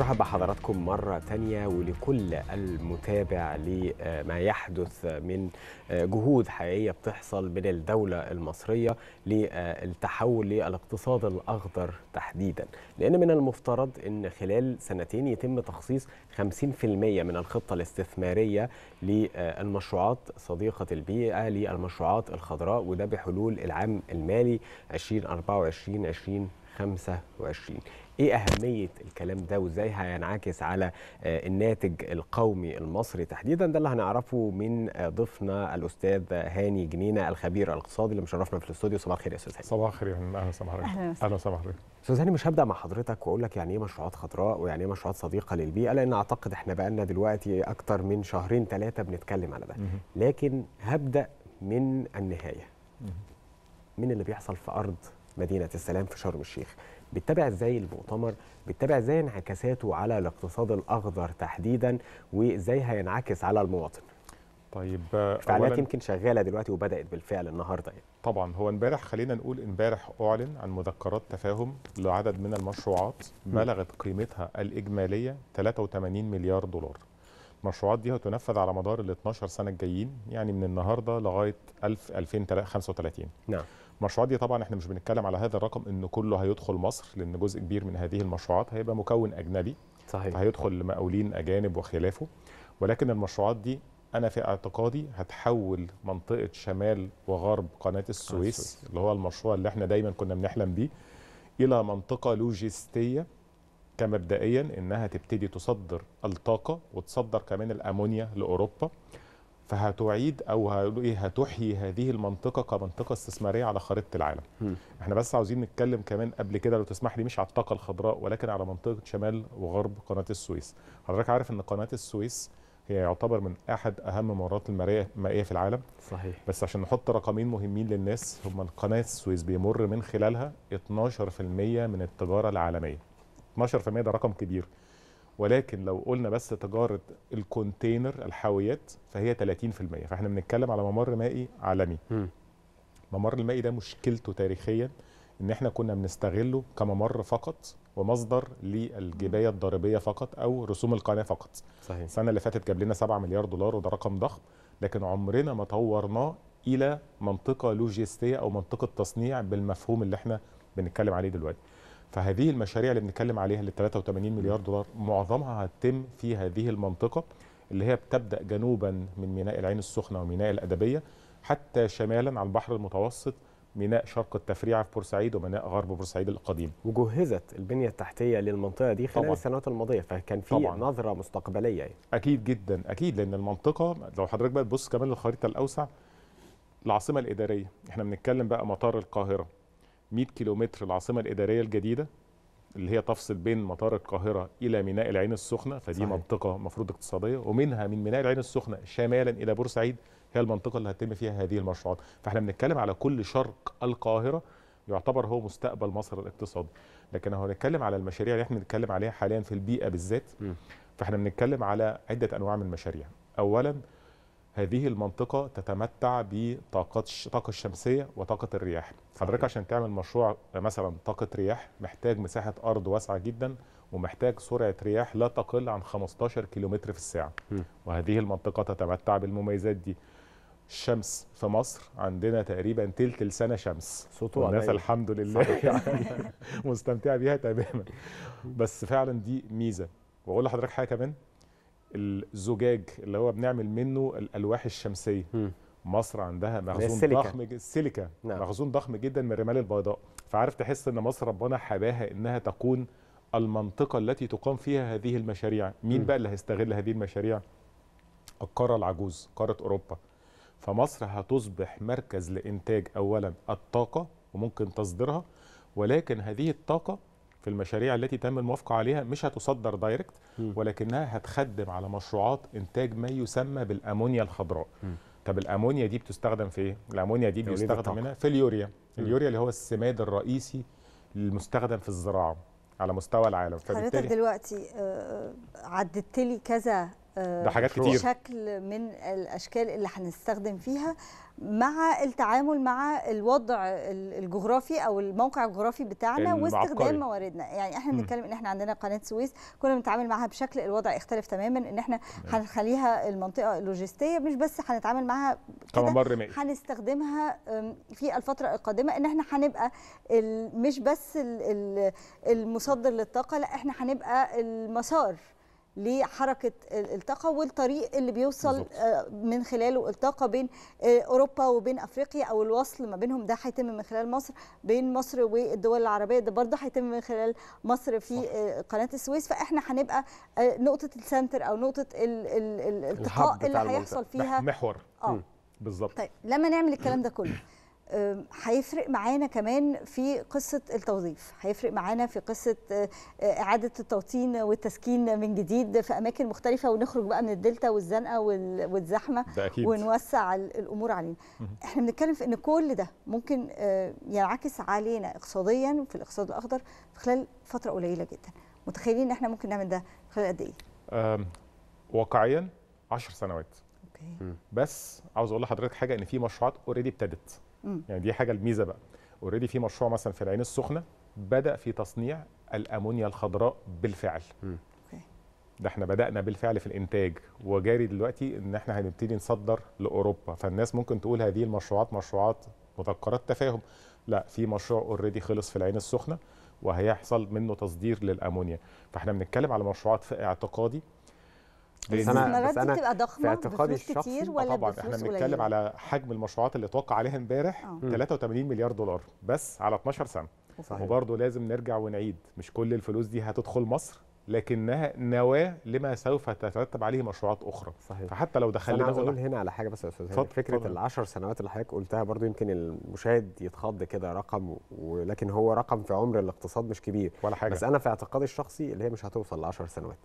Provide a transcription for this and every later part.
رحب بحضراتكم مرة تانية ولكل المتابع لما يحدث من جهود حقيقية بتحصل من الدولة المصرية للتحول للاقتصاد الأخضر تحديدا لأن من المفترض أن خلال سنتين يتم تخصيص 50% من الخطة الاستثمارية للمشروعات صديقة البيئة للمشروعات الخضراء وده بحلول العام المالي 2024 2025 ايه اهميه الكلام ده وازاي هينعكس على آه، الناتج القومي المصري تحديدا ده اللي هنعرفه من آه، ضيفنا الاستاذ هاني جنينه الخبير الاقتصادي اللي مشرفنا في الاستوديو صباح الخير يا استاذ هاني صباح الخير اهلا صباح الخير اهلا صباح الخير استاذ هاني مش هبدا مع حضرتك واقول لك يعني ايه مشروعات خضراء ويعني ايه مشروعات صديقه للبيئه لان اعتقد احنا بقالنا دلوقتي اكتر من شهرين ثلاثه بنتكلم على ده لكن هبدا من النهايه من اللي بيحصل في ارض مدينه السلام في شرم الشيخ بتتابع ازاي المؤتمر بتتابع ازاي انعكاساته على الاقتصاد الاخضر تحديدا وازاي هينعكس على المواطن طيب فعاليات يمكن شغاله دلوقتي وبدات بالفعل النهارده يعني. طبعا هو امبارح خلينا نقول امبارح اعلن عن مذكرات تفاهم لعدد من المشروعات بلغت قيمتها الاجماليه 83 مليار دولار المشروعات دي هتنفذ على مدار ال 12 سنه الجايين يعني من النهارده لغايه 1000 2035 نعم المشروعات دي طبعا احنا مش بنتكلم على هذا الرقم ان كله هيدخل مصر لان جزء كبير من هذه المشروعات هيبقى مكون اجنبي صحيح فهيدخل لمقاولين اجانب وخلافه ولكن المشروعات دي انا في اعتقادي هتحول منطقه شمال وغرب قناه السويس اللي هو المشروع اللي احنا دايما كنا بنحلم بيه الى منطقه لوجستيه كمبدئيا انها تبتدي تصدر الطاقه وتصدر كمان الامونيا لاوروبا فهتعيد او ايه هتحيي هذه المنطقه كمنطقه استثماريه على خريطه العالم. م. احنا بس عاوزين نتكلم كمان قبل كده لو تسمح لي مش على الطاقه الخضراء ولكن على منطقه شمال وغرب قناه السويس. حضرتك عارف ان قناه السويس هي يعتبر من احد اهم ممرات المائيه في العالم. صحيح. بس عشان نحط رقمين مهمين للناس هم قناه السويس بيمر من خلالها 12% من التجاره العالميه. 12% ده رقم كبير. ولكن لو قلنا بس تجاره الكونتينر الحاويات فهي 30% فاحنا بنتكلم على ممر مائي عالمي ممر المائي ده مشكلته تاريخيا ان احنا كنا بنستغله كممر فقط ومصدر للجبايه الضريبيه فقط او رسوم القناه فقط صحيح. السنه اللي فاتت جاب لنا 7 مليار دولار وده رقم ضخم لكن عمرنا ما طورناه الى منطقه لوجستيه او منطقه تصنيع بالمفهوم اللي احنا بنتكلم عليه دلوقتي فهذه المشاريع اللي بنتكلم عليها اللي 83 مليار دولار معظمها هتتم في هذه المنطقه اللي هي بتبدا جنوبا من ميناء العين السخنه وميناء الادبيه حتى شمالا على البحر المتوسط ميناء شرق التفريعه في بورسعيد وميناء غرب بورسعيد القديم وجهزت البنيه التحتيه للمنطقه دي خلال طبعًا. السنوات الماضيه فكان في طبعًا. نظره مستقبليه يعني. اكيد جدا اكيد لان المنطقه لو حضرتك بقى تبص كمان للخريطه الاوسع العاصمه الاداريه احنا بنتكلم بقى مطار القاهره 100 كيلومتر العاصمه الاداريه الجديده اللي هي تفصل بين مطار القاهره الى ميناء العين السخنه فدي صحيح. منطقه مفروض اقتصاديه ومنها من ميناء العين السخنه شمالا الى بورسعيد هي المنطقه اللي هتتم فيها هذه المشروعات فاحنا بنتكلم على كل شرق القاهره يعتبر هو مستقبل مصر الاقتصادي لكن هو نتكلم على المشاريع اللي احنا بنتكلم عليها حاليا في البيئه بالذات فاحنا بنتكلم على عده انواع من المشاريع اولا هذه المنطقة تتمتع بطاقة الطاقة الشمسية وطاقة الرياح حضرتك عشان تعمل مشروع مثلا طاقة رياح محتاج مساحة أرض واسعة جدا ومحتاج سرعة رياح لا تقل عن 15 كيلومتر في الساعة وهذه المنطقة تتمتع بالمميزات دي الشمس في مصر عندنا تقريبا تلت السنه شمس صوته والناس علي. الحمد لله يعني مستمتعه بيها تماما بس فعلا دي ميزه واقول لحضرتك حاجه كمان الزجاج اللي هو بنعمل منه الالواح الشمسيه م. مصر عندها مخزون ضخم السيليكا نعم. مخزون ضخم جدا من الرمال البيضاء فعارف تحس ان مصر ربنا حباها انها تكون المنطقه التي تقام فيها هذه المشاريع مين م. بقى اللي هيستغل هذه المشاريع القاره العجوز قاره اوروبا فمصر هتصبح مركز لانتاج اولا الطاقه وممكن تصديرها ولكن هذه الطاقه في المشاريع التي تم الموافقه عليها مش هتصدر دايركت ولكنها هتخدم على مشروعات انتاج ما يسمى بالامونيا الخضراء طب الامونيا دي بتستخدم في ايه الامونيا دي بيستخدم منها في اليوريا اليوريا اللي هو السماد الرئيسي المستخدم في الزراعه على مستوى العالم حضرتك دلوقتي آه، آه، عددت لي كذا آه، ده حاجات كتير شكل من الاشكال اللي هنستخدم فيها مع التعامل مع الوضع الجغرافي او الموقع الجغرافي بتاعنا واستخدام مواردنا يعني احنا بنتكلم ان احنا عندنا قناه سويس كنا بنتعامل معاها بشكل الوضع اختلف تماما ان احنا هنخليها المنطقه اللوجستيه مش بس هنتعامل معاها كممر مائي هنستخدمها في الفتره القادمه ان احنا هنبقى مش بس المصدر للطاقه لا احنا هنبقى المسار لحركه الطاقه والطريق اللي بيوصل بالزبط. آه، من خلاله الطاقه بين آه، اوروبا وبين افريقيا او الوصل ما بينهم ده هيتم من خلال مصر بين مصر والدول العربيه ده برضه هيتم من خلال مصر في صح. آه، قناه السويس فاحنا هنبقى نقطه السنتر او نقطه الالتقاء اللي هيحصل فيها محور اه بالظبط طيب لما نعمل الكلام ده كله هيفرق معانا كمان في قصة التوظيف هيفرق معانا في قصة أه، إعادة التوطين والتسكين من جديد في أماكن مختلفة ونخرج بقى من الدلتا والزنقة والزحمة ونوسع الأمور علينا احنا بنتكلم في أن كل ده ممكن أه، ينعكس علينا اقتصاديا في الاقتصاد الأخضر في خلال فترة قليلة جدا متخيلين ان احنا ممكن نعمل ده خلال قد ايه؟ واقعيا 10 سنوات اوكي بس عاوز اقول لحضرتك حاجه ان في مشروعات اوريدي ابتدت يعني دي حاجه الميزه بقى اوريدي في مشروع مثلا في العين السخنه بدا في تصنيع الامونيا الخضراء بالفعل ده احنا بدانا بالفعل في الانتاج وجاري دلوقتي ان احنا هنبتدي نصدر لاوروبا فالناس ممكن تقول هذه المشروعات مشروعات مذكرات تفاهم لا في مشروع اوريدي خلص في العين السخنه وهيحصل منه تصدير للامونيا فاحنا بنتكلم على مشروعات في اعتقادي بس انا بس انا بتبقى ضخمه في اعتقادي الشخصي آه ولا طبعا احنا بنتكلم على حجم المشروعات اللي اتوقع عليها امبارح 83 آه. مليار دولار بس على 12 سنه صحيح. وبرضه لازم نرجع ونعيد مش كل الفلوس دي هتدخل مصر لكنها نواه لما سوف تترتب عليه مشروعات اخرى صحيح. فحتى لو دخلنا انا عايز اقول هنا على حاجه بس يا استاذ فكره ال10 سنوات اللي حضرتك قلتها برضو يمكن المشاهد يتخض كده رقم ولكن هو رقم في عمر الاقتصاد مش كبير ولا حاجه بس انا في اعتقادي الشخصي اللي هي مش هتوصل ل10 سنوات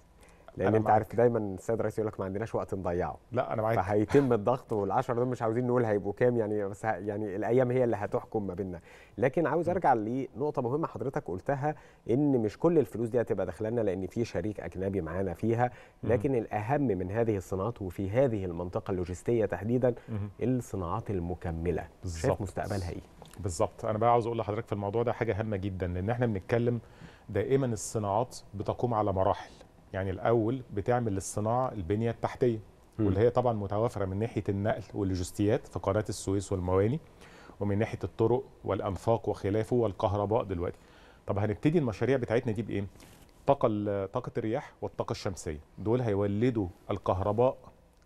لان انت عارف دايما السيد الرئيس يقول لك ما عندناش وقت نضيعه لا انا معاك فهيتم الضغط وال10 دول مش عاوزين نقول هيبقوا كام يعني بس يعني الايام هي اللي هتحكم ما بيننا لكن عاوز ارجع لنقطه مهمه حضرتك قلتها ان مش كل الفلوس دي هتبقى داخله لنا لان في شريك اجنبي معانا فيها لكن الاهم من هذه الصناعات وفي هذه المنطقه اللوجستيه تحديدا الصناعات المكمله شايف مستقبلها ايه بالظبط انا بقى عاوز اقول لحضرتك في الموضوع ده حاجه هامه جدا لان احنا بنتكلم دائما الصناعات بتقوم على مراحل يعني الاول بتعمل للصناعه البنيه التحتيه م. واللي هي طبعا متوافره من ناحيه النقل واللوجستيات في قناه السويس والمواني ومن ناحيه الطرق والانفاق وخلافه والكهرباء دلوقتي طب هنبتدي المشاريع بتاعتنا دي بايه طاقه طاقه الرياح والطاقه الشمسيه دول هيولدوا الكهرباء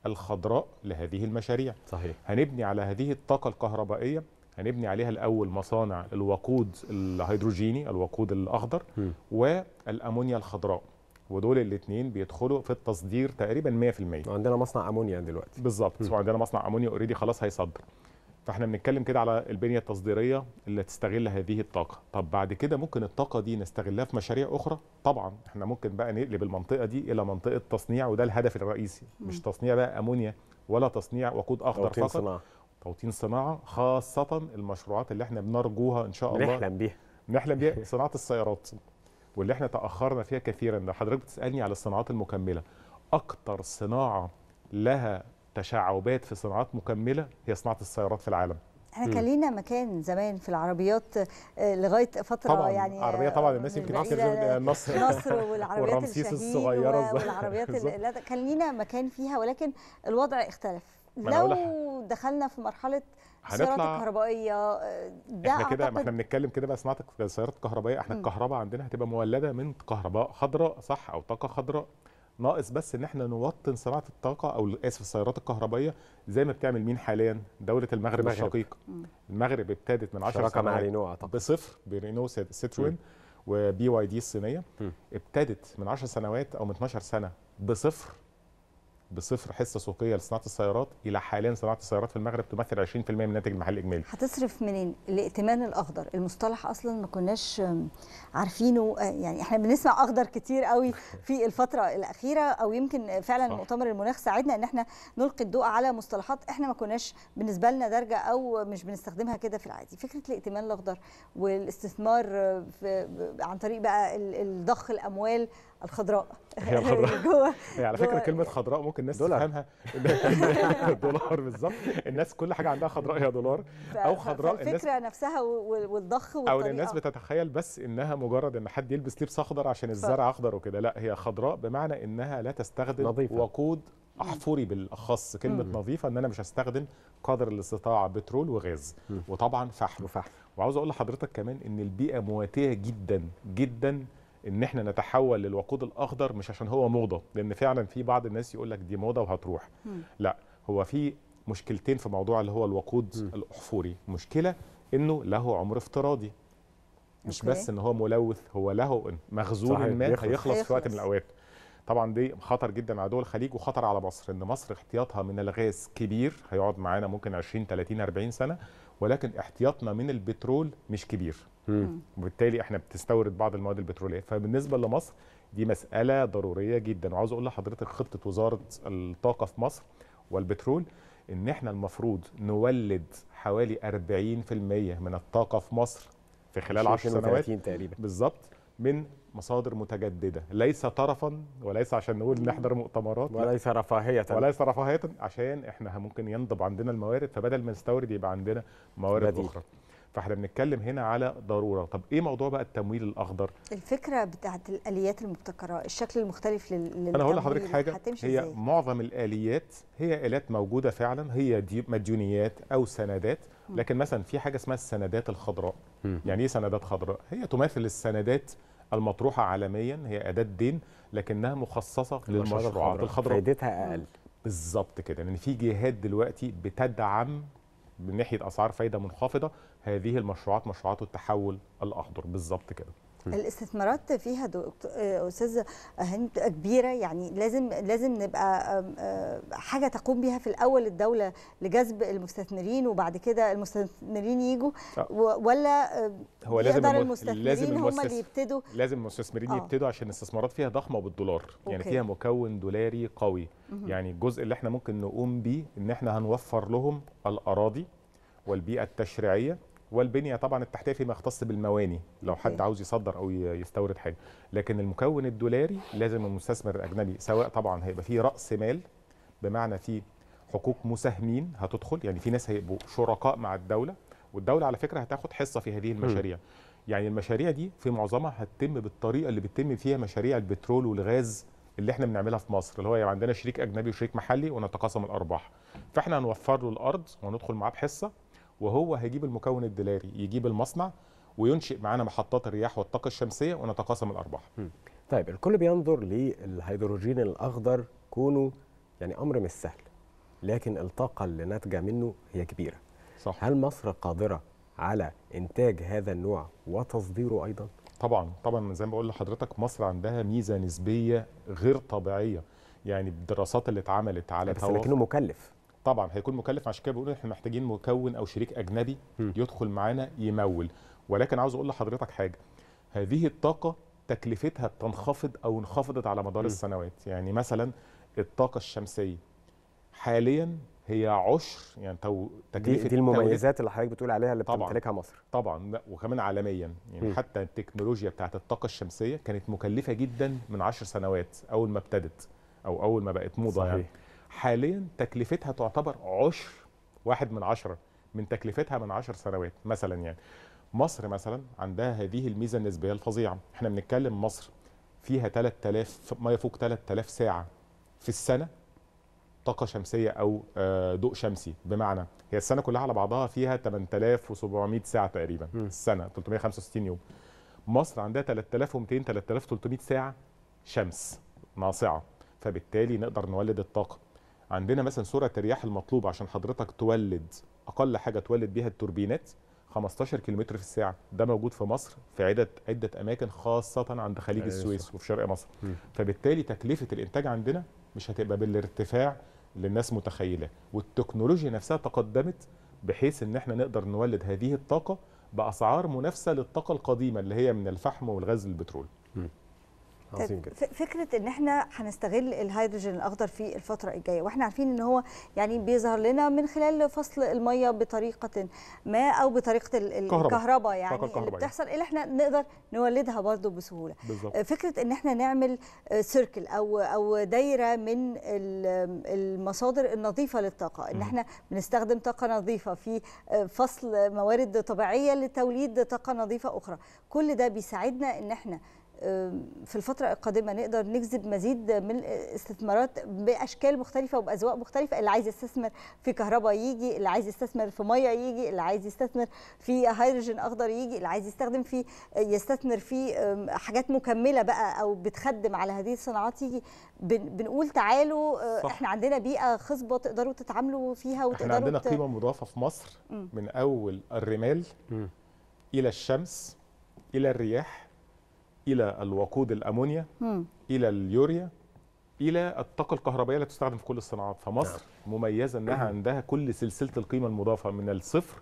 الخضراء لهذه المشاريع صحيح هنبني على هذه الطاقه الكهربائيه هنبني عليها الاول مصانع الوقود الهيدروجيني الوقود الاخضر والامونيا الخضراء ودول الاثنين بيدخلوا في التصدير تقريبا 100% عندنا مصنع امونيا دلوقتي بالظبط وعندنا مصنع امونيا اوريدي خلاص هيصدر فاحنا بنتكلم كده على البنيه التصديريه اللي تستغل هذه الطاقه طب بعد كده ممكن الطاقه دي نستغلها في مشاريع اخرى طبعا احنا ممكن بقى نقلب المنطقه دي الى منطقه تصنيع وده الهدف الرئيسي مش تصنيع بقى امونيا ولا تصنيع وقود اخضر فقط صناعة. توطين صناعه خاصه المشروعات اللي احنا بنرجوها ان شاء الله نحلم بيها نحلم بيها صناعه السيارات واللي احنا تاخرنا فيها كثيرا لو حضرتك بتسالني على الصناعات المكمله اكتر صناعه لها تشعبات في صناعات مكمله هي صناعه السيارات في العالم احنا كان لينا مكان زمان في العربيات آه، لغايه فتره طبعا يعني العربيه آه، طبعا الناس يمكن فاكره النصر النصر والعربيات الصغيره والعربيات كان لينا مكان فيها ولكن الوضع اختلف لو دخلنا في مرحله سيارات الكهربائيه آه، ده احنا كده ما احنا بنتكلم كده بقى صناعه السيارات الكهربائيه احنا الكهرباء عندنا هتبقى مولده من كهرباء خضراء صح او طاقه خضراء ناقص بس ان احنا نوطن صناعه الطاقه او اسف السيارات الكهربائيه زي ما بتعمل مين حاليا دوله المغرب, المغرب. الشقيقه المغرب ابتدت من 10 سنوات بصفر برينو سيتروين وبي واي دي الصينيه ابتدت من 10 سنوات او من 12 سنه بصفر بصفر حصه سوقيه لصناعه السيارات الى حاليا صناعه السيارات في المغرب تمثل 20% من الناتج المحلي الاجمالي هتصرف منين الائتمان الاخضر المصطلح اصلا ما كناش عارفينه آه، يعني احنا بنسمع اخضر كتير قوي في الفتره الاخيره او يمكن فعلا صح. مؤتمر المناخ ساعدنا ان احنا نلقي الضوء على مصطلحات احنا ما كناش بالنسبه لنا دارجه او مش بنستخدمها كده في العادي فكره الائتمان الاخضر والاستثمار آه، عن طريق بقى ضخ الاموال الخضراء هي الخضراء هي على فكره كلمه خضراء ممكن الناس تفهمها دولار بالظبط الناس كل حاجه عندها خضراء هي دولار او خضراء الناس الفكره نفسها والضخ والطريقه او الناس بتتخيل بس انها مجرد ان حد يلبس لبس اخضر عشان الزرع اخضر وكده لا هي خضراء بمعنى انها لا تستخدم نظيفة. وقود احفوري بالاخص كلمه مم. نظيفه ان انا مش هستخدم قدر الاستطاعه بترول وغاز مم. وطبعا فحم وفحم وعاوز اقول لحضرتك كمان ان البيئه مواتيه جدا جدا ان احنا نتحول للوقود الاخضر مش عشان هو موضه لان فعلا في بعض الناس يقول لك دي موضه وهتروح لا هو في مشكلتين في موضوع اللي هو الوقود الاحفوري مشكله انه له عمر افتراضي مش بس ان هو ملوث هو له مخزون ما هيخلص في وقت من الاوقات طبعا دي خطر جدا على دول الخليج وخطر على مصر ان مصر احتياطها من الغاز كبير هيقعد معانا ممكن 20 30 40 سنه ولكن احتياطنا من البترول مش كبير وبالتالي احنا بتستورد بعض المواد البتروليه فبالنسبه لمصر دي مساله ضروريه جدا وعاوز اقول لحضرتك خطه وزاره الطاقه في مصر والبترول ان احنا المفروض نولد حوالي 40% من الطاقه في مصر في خلال 10 سنوات تقريبا بالظبط من مصادر متجدده ليس طرفا وليس عشان نقول نحضر مؤتمرات وليس رفاهيه وليس رفاهيه عشان احنا ممكن ينضب عندنا الموارد فبدل ما نستورد يبقى عندنا موارد بديل. اخرى فاحنا بنتكلم هنا على ضروره طب ايه موضوع بقى التمويل الاخضر الفكره بتاعت الاليات المبتكره الشكل المختلف لل انا هقول لحضرتك حاجه هي زي. معظم الاليات هي الات موجوده فعلا هي دي مديونيات او سندات لكن مثلا في حاجه اسمها السندات الخضراء يعني ايه سندات خضراء هي تماثل السندات المطروحه عالميا هي اداه دين لكنها مخصصه للمشروعات الخضراء فائدتها اقل بالظبط كده لان يعني في جهات دلوقتي بتدعم من ناحيه اسعار فايده منخفضه هذه المشروعات مشروعات التحول الاخضر بالظبط كده الاستثمارات فيها دكتور آه، استاذ هند كبيره يعني لازم لازم نبقى آه، حاجه تقوم بيها في الاول الدوله لجذب المستثمرين وبعد كده المستثمرين يجوا آه. ولا هو لازم المستثمرين لازم هم اللي يبتدوا لازم المستثمرين آه. يبتدوا عشان الاستثمارات فيها ضخمه بالدولار يعني أوكي. يعني فيها مكون دولاري قوي يعني الجزء اللي احنا ممكن نقوم بيه ان احنا هنوفر لهم الاراضي والبيئه التشريعيه والبنيه طبعا التحتيه فيما يختص بالمواني لو حد عاوز يصدر او يستورد حاجه لكن المكون الدولاري لازم المستثمر الاجنبي سواء طبعا هيبقى فيه راس مال بمعنى فيه حقوق مساهمين هتدخل يعني في ناس هيبقوا شركاء مع الدوله والدوله على فكره هتاخد حصه في هذه المشاريع م. يعني المشاريع دي في معظمها هتتم بالطريقه اللي بتتم فيها مشاريع البترول والغاز اللي احنا بنعملها في مصر اللي هو يعني عندنا شريك اجنبي وشريك محلي ونتقاسم الارباح فاحنا هنوفر له الارض وندخل معاه بحصه وهو هيجيب المكون الدولاري يجيب المصنع وينشئ معانا محطات الرياح والطاقه الشمسيه ونتقاسم الارباح. طيب الكل بينظر للهيدروجين الاخضر كونه يعني امر مش سهل لكن الطاقه اللي ناتجه منه هي كبيره. صح. هل مصر قادره على انتاج هذا النوع وتصديره ايضا؟ طبعا طبعا زي ما بقول لحضرتك مصر عندها ميزه نسبيه غير طبيعيه يعني الدراسات اللي اتعملت على بس لكنه مكلف طبعا هيكون مكلف عشان كده بقول احنا محتاجين مكون او شريك اجنبي م. يدخل معانا يمول ولكن عاوز اقول لحضرتك حاجه هذه الطاقه تكلفتها بتنخفض او انخفضت على مدار م. السنوات يعني مثلا الطاقه الشمسيه حاليا هي عشر يعني تو تكلفه دي, دي المميزات اللي حضرتك بتقول عليها اللي بتمتلكها مصر طبعا لا وكمان عالميا يعني م. حتى التكنولوجيا بتاعت الطاقه الشمسيه كانت مكلفه جدا من 10 سنوات اول ما ابتدت او اول ما بقت موضه صحيح. يعني حاليا تكلفتها تعتبر عشر واحد من عشرة من تكلفتها من عشر سنوات مثلا يعني مصر مثلا عندها هذه الميزة النسبية الفظيعة احنا بنتكلم مصر فيها 3000 ما يفوق 3000 ساعة في السنة طاقة شمسية أو آه، ضوء شمسي بمعنى هي السنة كلها على بعضها فيها 8700 ساعة تقريبا م. السنة 365 يوم مصر عندها 3200 3300 ساعة شمس ناصعة فبالتالي نقدر نولد الطاقة عندنا مثلا سرعه الرياح المطلوبه عشان حضرتك تولد اقل حاجه تولد بيها التوربينات 15 كم في الساعه ده موجود في مصر في عدد عده اماكن خاصه عند خليج أيوة السويس صح. وفي شرق مصر م. فبالتالي تكلفه الانتاج عندنا مش هتبقى بالارتفاع اللي الناس متخيله والتكنولوجيا نفسها تقدمت بحيث ان احنا نقدر نولد هذه الطاقه باسعار منافسه للطاقه القديمه اللي هي من الفحم والغاز البترول م. طيب، فكره ان احنا هنستغل الهيدروجين الاخضر في الفتره الجايه واحنا عارفين ان هو يعني بيظهر لنا من خلال فصل الميه بطريقه ما او بطريقه الكهرباء يعني الكهرباء اللي يعني. بتحصل اللي احنا نقدر نولدها برضو بسهوله بالزبط. آه، فكره ان احنا نعمل سيركل آه، او او دايره من المصادر النظيفه للطاقه ان احنا بنستخدم طاقه نظيفه في آه، فصل موارد طبيعيه لتوليد طاقه نظيفه اخرى كل ده بيساعدنا ان احنا في الفترة القادمة نقدر نجذب مزيد من الاستثمارات بأشكال مختلفة وبأذواق مختلفة اللي عايز يستثمر في كهرباء يجي اللي عايز يستثمر في مية يجي اللي عايز يستثمر في هيدروجين أخضر يجي اللي عايز يستخدم في يستثمر في حاجات مكملة بقى أو بتخدم على هذه الصناعات يجي بنقول تعالوا أه، صح. احنا عندنا بيئة خصبة تقدروا تتعاملوا فيها وتقدروا احنا عندنا قيمة وت... مضافة في مصر م. من أول الرمال م. إلى الشمس إلى الرياح الى الوقود الامونيا مم. الى اليوريا الى الطاقه الكهربائيه اللي تستخدم في كل الصناعات فمصر نعم. مميزه انها عندها كل سلسله القيمه المضافه من الصفر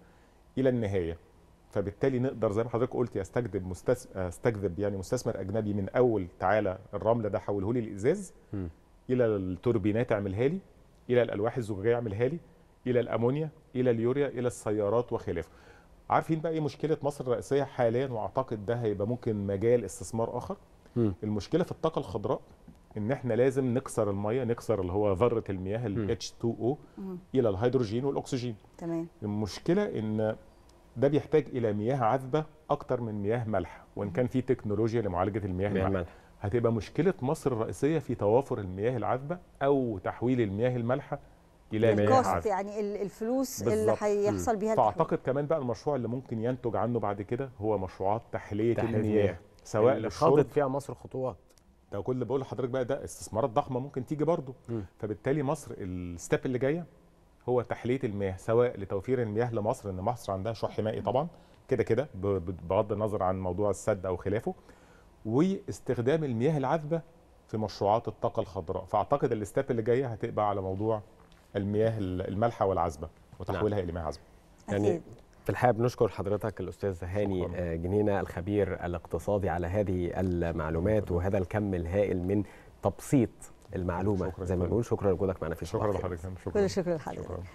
الى النهايه فبالتالي نقدر زي ما حضرتك قلت استجذب مستس... استجذب يعني مستثمر اجنبي من اول تعالى الرمل ده حوله لي الازاز مم. الى التوربينات اعملها لي الى الالواح الزجاجيه اعملها لي الى الامونيا الى اليوريا الى السيارات وخلافه عارفين بقى ايه مشكله مصر الرئيسيه حاليا واعتقد ده هيبقى ممكن مجال استثمار اخر م. المشكله في الطاقه الخضراء ان احنا لازم نكسر الميه نكسر اللي هو ذره المياه ال H2O م. الى الهيدروجين والاكسجين تمام المشكله ان ده بيحتاج الى مياه عذبه اكتر من مياه مالحه وان كان في تكنولوجيا لمعالجه المياه المالحه هتبقى مشكله مصر الرئيسيه في توافر المياه العذبه او تحويل المياه المالحه يلاقي الكوست يعني الفلوس بالزبط. اللي هيحصل بيها فاعتقد كمان بقى المشروع اللي ممكن ينتج عنه بعد كده هو مشروعات تحليه, تحلية. المياه سواء خاضت فيها مصر خطوات ده كل اللي بقول لحضرتك بقى ده استثمارات ضخمه ممكن تيجي برضه فبالتالي مصر الستيب اللي جايه هو تحليه المياه سواء لتوفير المياه لمصر ان مصر عندها شح مائي طبعا كده كده بغض النظر عن موضوع السد او خلافه واستخدام المياه العذبه في مشروعات الطاقه الخضراء فاعتقد الستيب اللي جايه هتبقى على موضوع المياه المالحه والعذبه وتحويلها نعم. الى مياه عذبه يعني في الحقيقه بنشكر حضرتك الاستاذ هاني آه، جنينه الخبير الاقتصادي على هذه المعلومات وهذا الكم الهائل من تبسيط المعلومه زي ما بنقول شكرا لوجودك معنا في شكرا لحضرتك شكرا كل شكرا لحضرتك